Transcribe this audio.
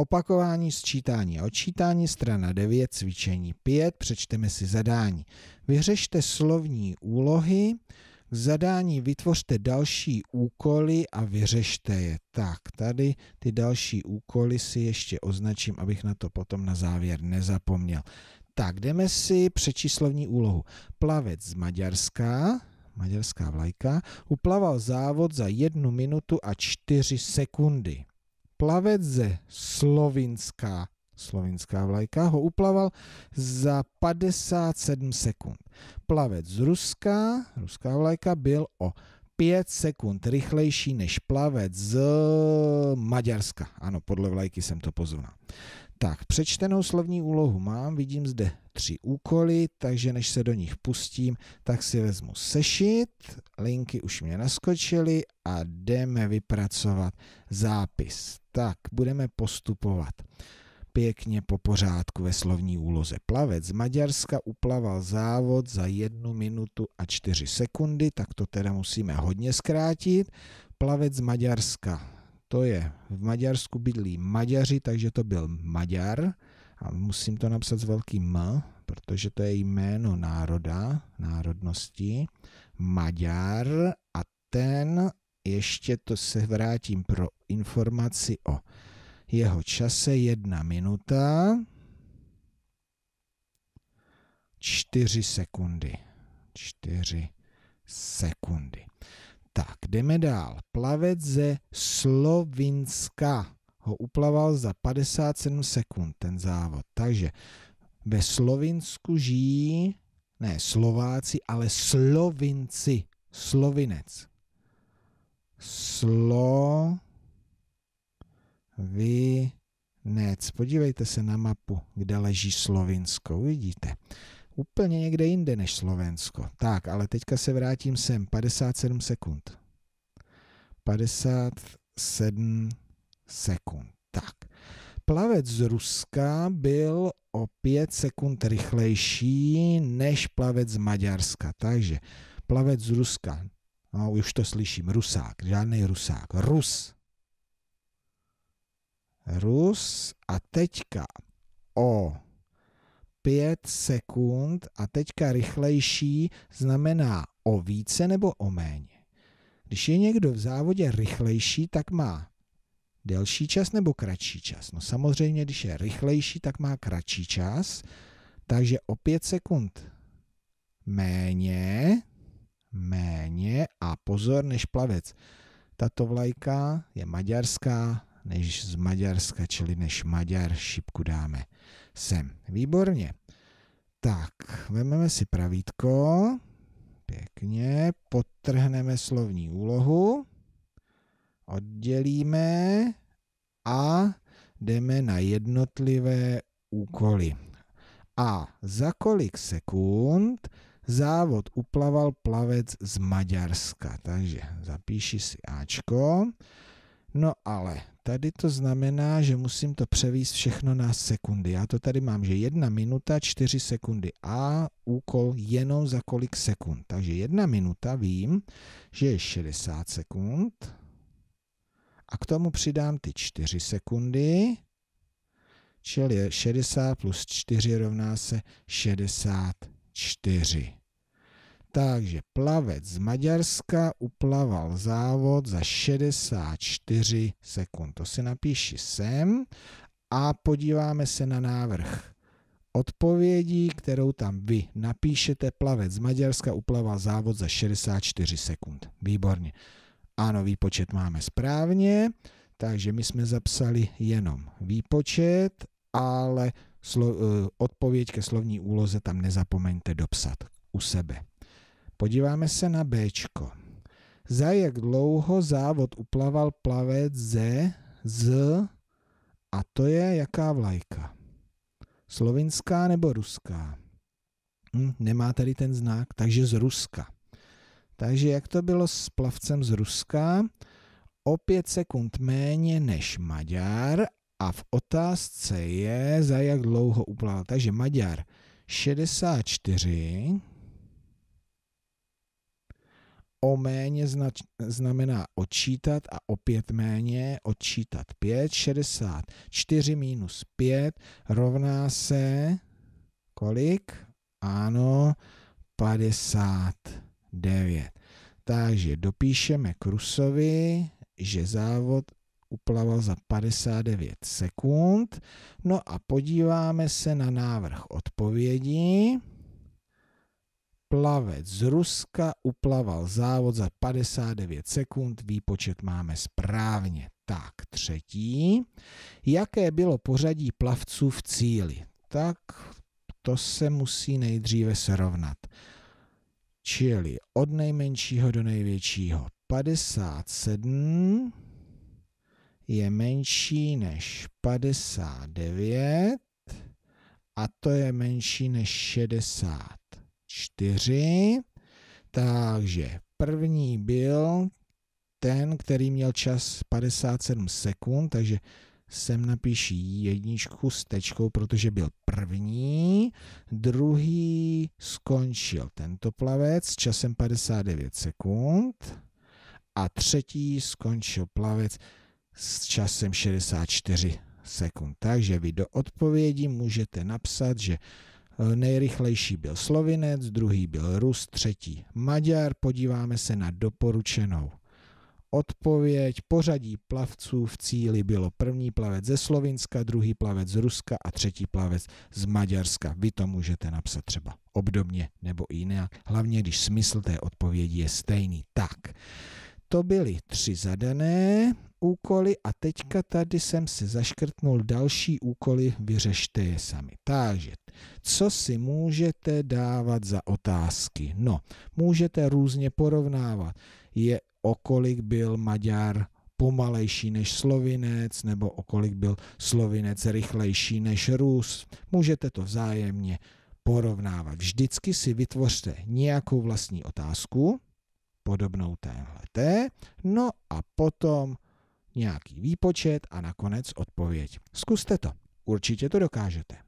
Opakování sčítání a odčítání, strana 9, cvičení 5, přečteme si zadání. Vyřešte slovní úlohy, k zadání vytvořte další úkoly a vyřešte je. Tak, tady ty další úkoly si ještě označím, abych na to potom na závěr nezapomněl. Tak, jdeme si přečíst slovní úlohu. Plavec z Maďarska, maďarská vlajka, uplaval závod za 1 minutu a 4 sekundy plavec ze Slovinska, slovinská vlajka, ho uplaval za 57 sekund. Plavec z Ruska, ruská vlajka, byl o 5 sekund rychlejší než plavec z Maďarska. Ano, podle vlajky jsem to pozval. Tak, přečtenou slovní úlohu mám, vidím zde tři úkoly, takže než se do nich pustím, tak si vezmu sešit, linky už mě naskočily a jdeme vypracovat zápis. Tak, budeme postupovat pěkně po pořádku ve slovní úloze. Plavec z Maďarska uplaval závod za jednu minutu a čtyři sekundy, tak to teda musíme hodně zkrátit. Plavec z Maďarska, to je, v Maďarsku bydlí Maďaři, takže to byl Maďar a musím to napsat s velkým M, protože to je jméno národa, národnosti, Maďar a ten, ještě to se vrátím pro informaci o jeho čase, jedna minuta, čtyři sekundy, čtyři sekundy. Tak, jdeme dál. Plavec ze Slovinska ho uplaval za 57 sekund ten závod. Takže ve Slovinsku žijí ne Slováci, ale Slovinci. Slovinec. nec. Podívejte se na mapu, kde leží Slovinsko. Uvidíte. Úplně někde jinde než Slovensko. Tak, ale teďka se vrátím sem. 57 sekund. 57 sekund. Tak. Plavec z Ruska byl o 5 sekund rychlejší než plavec z Maďarska. Takže plavec z Ruska, no už to slyším, Rusák, žádný Rusák, Rus. Rus a teďka o 5 sekund a teďka rychlejší znamená o více nebo o méně. Když je někdo v závodě rychlejší, tak má delší čas nebo kratší čas? No samozřejmě, když je rychlejší, tak má kratší čas, takže o 5 sekund méně, méně a pozor než plavec. Tato vlajka je maďarská, než z Maďarska, čili než Maďar šipku dáme sem. Výborně. Tak, vezmeme si pravítko, pěkně, podtrhneme slovní úlohu, oddělíme a jdeme na jednotlivé úkoly. A za kolik sekund závod uplaval plavec z Maďarska. Takže zapíši si Ačko. No ale tady to znamená, že musím to převíst všechno na sekundy. Já to tady mám, že jedna minuta čtyři sekundy a úkol jenom za kolik sekund. Takže jedna minuta vím, že je 60 sekund a k tomu přidám ty 4 sekundy, čili 60 plus 4 rovná se 64. Takže plavec z Maďarska uplaval závod za 64 sekund. To si napíši sem a podíváme se na návrh odpovědí, kterou tam vy napíšete. Plavec z Maďarska uplaval závod za 64 sekund. Výborně. Ano, výpočet máme správně, takže my jsme zapsali jenom výpočet, ale slo, eh, odpověď ke slovní úloze tam nezapomeňte dopsat u sebe. Podíváme se na B. Za jak dlouho závod uplaval plavec z z, a to je jaká vlajka? Slovinská nebo ruská? Hm, nemá tady ten znak, takže z Ruska. Takže jak to bylo s plavcem z Ruska? O pět sekund méně než Maďar a v otázce je, za jak dlouho uplával. Takže Maďar 64, o méně znač, znamená odčítat a opět méně, odčítat 5, 64 minus 5 rovná se kolik? Ano, 50. 9. Takže dopíšeme Krusovi, že závod uplaval za 59 sekund. No a podíváme se na návrh odpovědi. Plavec z Ruska uplaval závod za 59 sekund, výpočet máme správně. Tak, třetí. Jaké bylo pořadí plavců v cíli? Tak to se musí nejdříve srovnat čili od nejmenšího do největšího. 57 je menší než 59 a to je menší než 64. Takže první byl ten, který měl čas 57 sekund, takže sem napíší jedničku s tečkou, protože byl první, druhý skončil tento plavec s časem 59 sekund a třetí skončil plavec s časem 64 sekund. Takže vy do odpovědi můžete napsat, že eh, nejrychlejší byl Slovinec, druhý byl Rus, třetí Maďar. Podíváme se na doporučenou Odpověď pořadí plavců v cíli bylo první plavec ze Slovinska, druhý plavec z Ruska a třetí plavec z Maďarska. Vy to můžete napsat třeba obdobně nebo jinak, hlavně když smysl té odpovědi je stejný. Tak, to byly tři zadané úkoly a teďka tady jsem si zaškrtnul další úkoly, vyřešte je sami. Takže, co si můžete dávat za otázky? No, můžete různě porovnávat. Je okolik byl Maďar pomalejší než Slovinec, nebo okolik byl Slovinec rychlejší než Rus. Můžete to vzájemně porovnávat. Vždycky si vytvořte nějakou vlastní otázku, podobnou té. no a potom nějaký výpočet a nakonec odpověď. Zkuste to, určitě to dokážete.